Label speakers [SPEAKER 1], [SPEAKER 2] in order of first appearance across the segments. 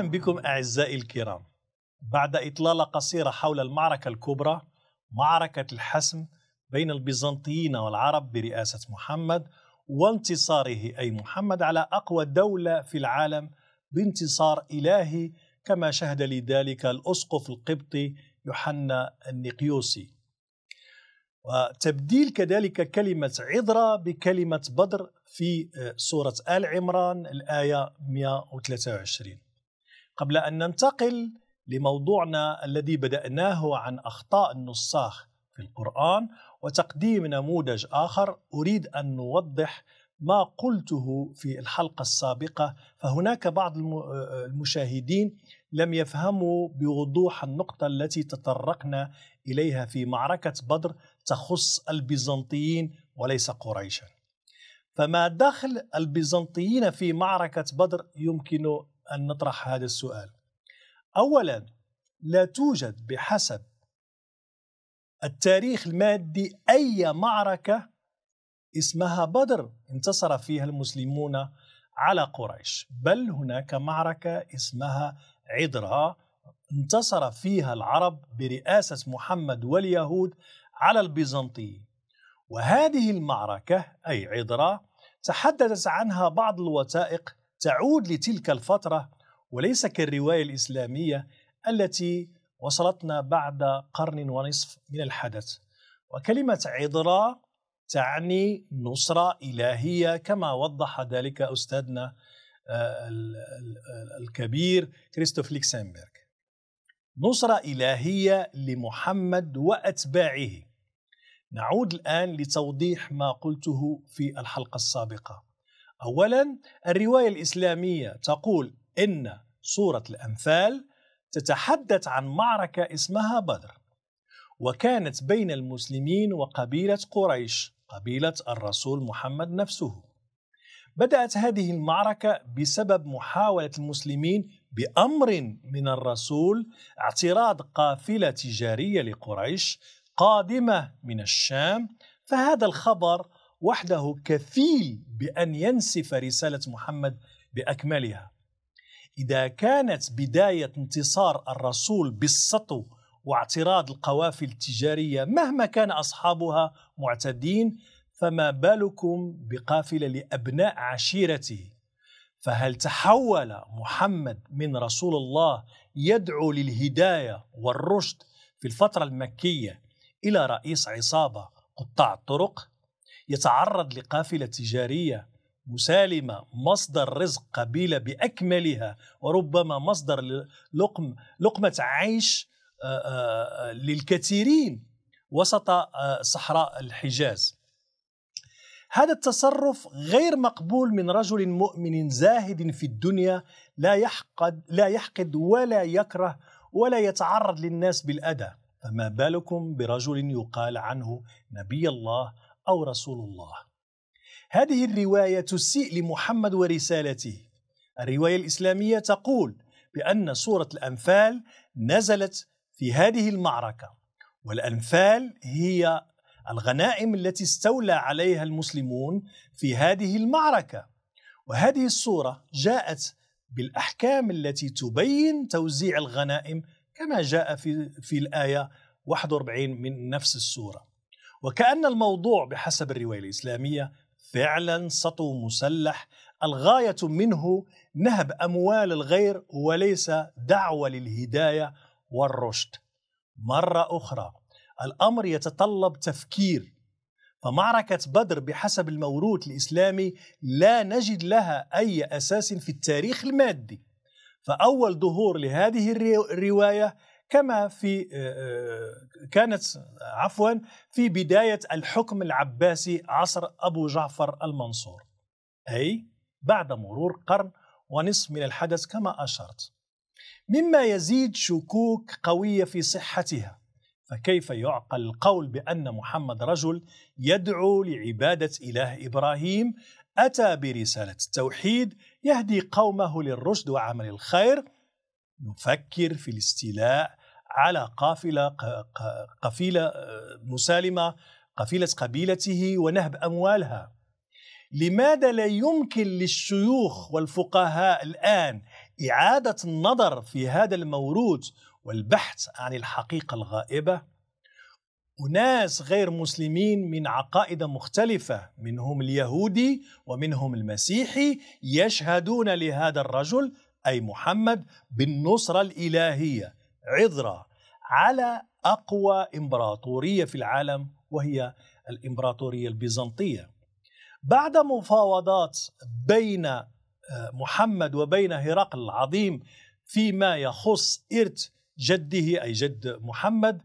[SPEAKER 1] اهلا بكم اعزائي الكرام. بعد اطلاله قصيره حول المعركه الكبرى معركه الحسم بين البيزنطيين والعرب برئاسه محمد وانتصاره اي محمد على اقوى دوله في العالم بانتصار الهي كما شهد لذلك الاسقف القبطي يوحنا النقيوسي. وتبديل كذلك كلمه عذره بكلمه بدر في آه، سوره ال عمران الايه 123. قبل أن ننتقل لموضوعنا الذي بدأناه عن أخطاء النساخ في القرآن وتقديم نموذج آخر أريد أن نوضح ما قلته في الحلقة السابقة فهناك بعض المشاهدين لم يفهموا بوضوح النقطة التي تطرقنا إليها في معركة بدر تخص البيزنطيين وليس قريشا فما دخل البيزنطيين في معركة بدر يمكن أن نطرح هذا السؤال أولا لا توجد بحسب التاريخ المادي أي معركة اسمها بدر انتصر فيها المسلمون على قريش بل هناك معركة اسمها عدرا انتصر فيها العرب برئاسة محمد واليهود على البيزنطيين وهذه المعركة أي عدرا تحدثت عنها بعض الوثائق تعود لتلك الفترة وليس كالرواية الإسلامية التي وصلتنا بعد قرن ونصف من الحدث وكلمة عذراء تعني نصرة إلهية كما وضح ذلك أستاذنا آه، الكبير كريستوف ليكسنبرغ نصرة إلهية لمحمد وأتباعه نعود الآن لتوضيح ما قلته في الحلقة السابقة أولا الرواية الإسلامية تقول إن سورة الأنفال تتحدث عن معركة اسمها بدر وكانت بين المسلمين وقبيلة قريش قبيلة الرسول محمد نفسه بدأت هذه المعركة بسبب محاولة المسلمين بأمر من الرسول اعتراض قافلة تجارية لقريش قادمة من الشام فهذا الخبر وحده كفيل بأن ينسف رسالة محمد بأكملها إذا كانت بداية انتصار الرسول بالسطو واعتراض القوافل التجارية مهما كان أصحابها معتدين فما بالكم بقافلة لأبناء عشيرته فهل تحول محمد من رسول الله يدعو للهداية والرشد في الفترة المكية إلى رئيس عصابة قطاع الطرق؟ يتعرض لقافله تجاريه مسالمه مصدر رزق قبيله باكملها وربما مصدر لقم لقمه عيش آه، آه، للكثيرين وسط آه، صحراء الحجاز هذا التصرف غير مقبول من رجل مؤمن زاهد في الدنيا لا يحقد لا يحقد ولا يكره ولا يتعرض للناس بالاذى فما بالكم برجل يقال عنه نبي الله أو رسول الله هذه الرواية تسيء لمحمد ورسالته الرواية الإسلامية تقول بأن سورة الأنفال نزلت في هذه المعركة والأنفال هي الغنائم التي استولى عليها المسلمون في هذه المعركة وهذه السورة جاءت بالأحكام التي تبين توزيع الغنائم كما جاء في, في الآية 41 من نفس السورة وكأن الموضوع بحسب الرواية الإسلامية فعلا سطو مسلح الغاية منه نهب أموال الغير وليس دعوة للهداية والرشد مرة أخرى الأمر يتطلب تفكير فمعركة بدر بحسب الموروث الإسلامي لا نجد لها أي أساس في التاريخ المادي فأول ظهور لهذه الرواية كما في آه، آه، كانت عفوا في بداية الحكم العباسي عصر أبو جعفر المنصور أي بعد مرور قرن ونصف من الحدث كما أشرت مما يزيد شكوك قوية في صحتها فكيف يعقل القول بأن محمد رجل يدعو لعبادة إله إبراهيم أتى برسالة التوحيد يهدي قومه للرشد وعمل الخير نفكر في الاستيلاء على قافله قفيله آه، مسالمه قفيله قبيلته ونهب اموالها لماذا لا يمكن للشيوخ والفقهاء الان اعاده النظر في هذا الموروث والبحث عن الحقيقه الغائبه أناس غير مسلمين من عقائد مختلفة منهم اليهودي ومنهم المسيحي يشهدون لهذا الرجل أي محمد بالنصرة الإلهية عذرة على أقوى إمبراطورية في العالم وهي الإمبراطورية البيزنطية بعد مفاوضات بين آه، محمد وبين هرقل العظيم فيما يخص إرث جده أي جد محمد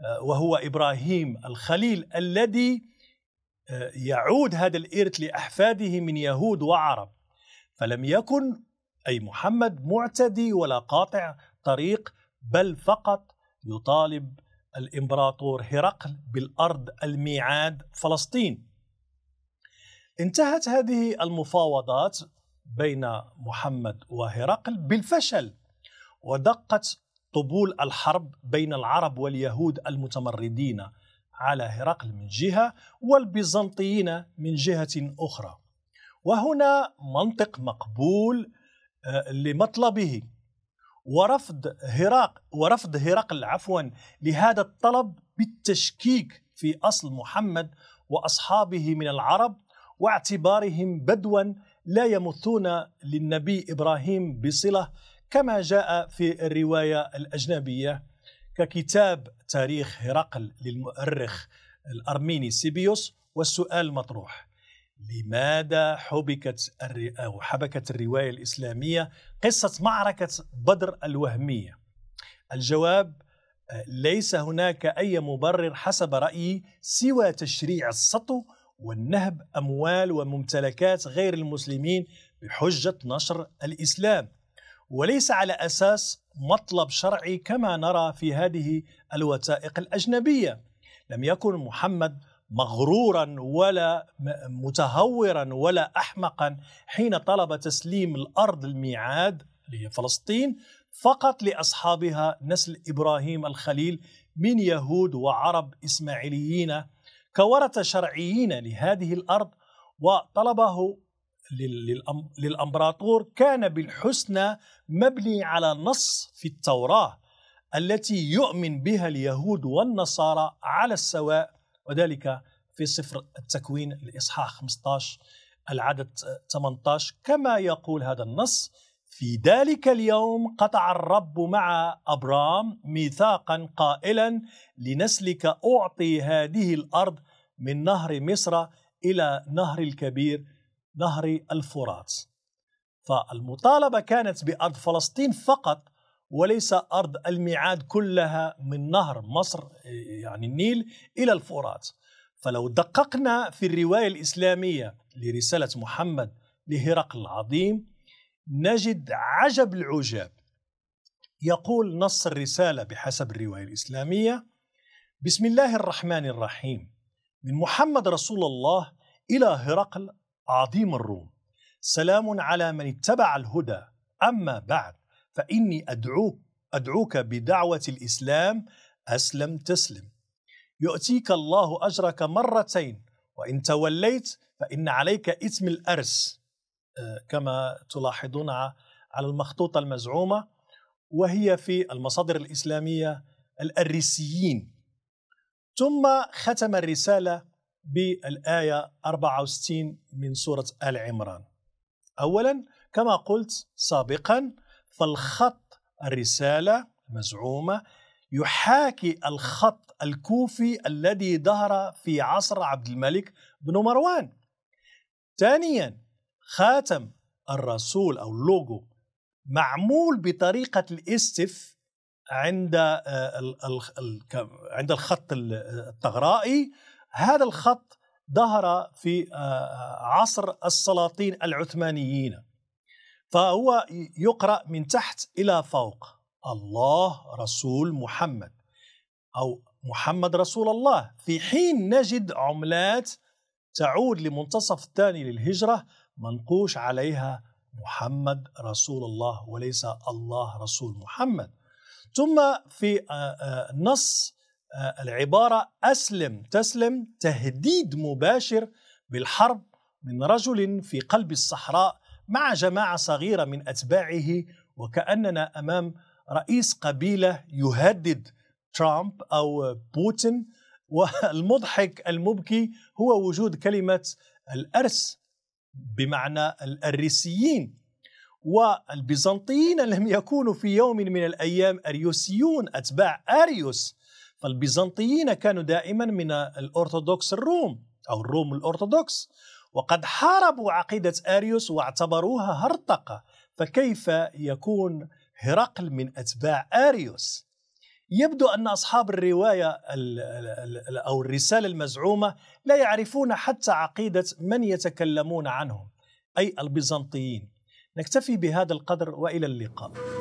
[SPEAKER 1] آه، وهو إبراهيم الخليل الذي آه، يعود هذا الإرث لأحفاده من يهود وعرب فلم يكن أي محمد معتدي ولا قاطع طريق بل فقط يطالب الامبراطور هرقل بالارض الميعاد فلسطين. انتهت هذه المفاوضات بين محمد وهرقل بالفشل ودقت طبول الحرب بين العرب واليهود المتمردين على هرقل من جهه والبيزنطيين من جهه اخرى. وهنا منطق مقبول آه، لمطلبه ورفض هراق ورفض هرقل عفوا لهذا الطلب بالتشكيك في اصل محمد واصحابه من العرب واعتبارهم بدوا لا يمثون للنبي ابراهيم بصله كما جاء في الروايه الاجنبيه ككتاب تاريخ هرقل للمؤرخ الارميني سيبيوس والسؤال مطروح لماذا حبكت أو حبكت الرواية الإسلامية قصة معركة بدر الوهمية الجواب آه، ليس هناك أي مبرر حسب رأيي سوى تشريع السطو والنهب أموال وممتلكات غير المسلمين بحجة نشر الإسلام وليس على أساس مطلب شرعي كما نرى في هذه الوثائق الأجنبية لم يكن محمد مغرورا ولا متهورا ولا احمقا حين طلب تسليم الارض الميعاد اللي هي فلسطين فقط لاصحابها نسل ابراهيم الخليل من يهود وعرب اسماعيليين كورثه شرعيين لهذه الارض وطلبه للامبراطور كان بالحسنى مبني على نص في التوراه التي يؤمن بها اليهود والنصارى على السواء وذلك في سفر التكوين الإصحاح 15 العدد 18 كما يقول هذا النص في ذلك اليوم قطع الرب مع أبرام ميثاقا قائلا لنسلك أعطي هذه الأرض من نهر مصر إلى نهر الكبير نهر الفرات فالمطالبة كانت بأرض فلسطين فقط وليس أرض الميعاد كلها من نهر مصر يعني النيل إلى الفرات فلو دققنا في الرواية الإسلامية لرسالة محمد لهرقل العظيم نجد عجب العجاب يقول نص الرسالة بحسب الرواية الإسلامية بسم الله الرحمن الرحيم من محمد رسول الله إلى هرقل عظيم الروم سلام على من اتبع الهدى أما بعد فإني أدعوك أدعوك بدعوة الإسلام أسلم تسلم يؤتيك الله أجرك مرتين وإن توليت فإن عليك إثم الأرس آه، كما تلاحظون على المخطوطة المزعومة وهي في المصادر الإسلامية الأريسيين ثم ختم الرسالة بالآية 64 من سورة آل عمران أولا كما قلت سابقا فالخط الرسالة مزعومة يحاكي الخط الكوفي الذي ظهر في عصر عبد الملك بن مروان ثانيا خاتم الرسول أو اللوجو معمول بطريقة الاستف عند آه، عند الخط الطغرائي هذا الخط ظهر في آه، عصر السلاطين العثمانيين فهو يقرأ من تحت إلى فوق الله رسول محمد أو محمد رسول الله في حين نجد عملات تعود لمنتصف الثاني للهجرة منقوش عليها محمد رسول الله وليس الله رسول محمد ثم في نص العبارة أسلم تسلم تهديد مباشر بالحرب من رجل في قلب الصحراء مع جماعة صغيرة من أتباعه وكأننا أمام رئيس قبيلة يهدد ترامب أو بوتين والمضحك المبكي هو وجود كلمة الأرس بمعنى الأريسيين والبيزنطيين لم يكونوا في يوم من الأيام أريوسيون أتباع أريوس فالبيزنطيين كانوا دائما من الأرثوذكس الروم أو الروم الأرثوذكس وقد حاربوا عقيدة أريوس واعتبروها هرطقة فكيف يكون هرقل من أتباع أريوس يبدو أن أصحاب الرواية أو الرسالة المزعومة لا يعرفون حتى عقيدة من يتكلمون عنهم أي البيزنطيين نكتفي بهذا القدر وإلى اللقاء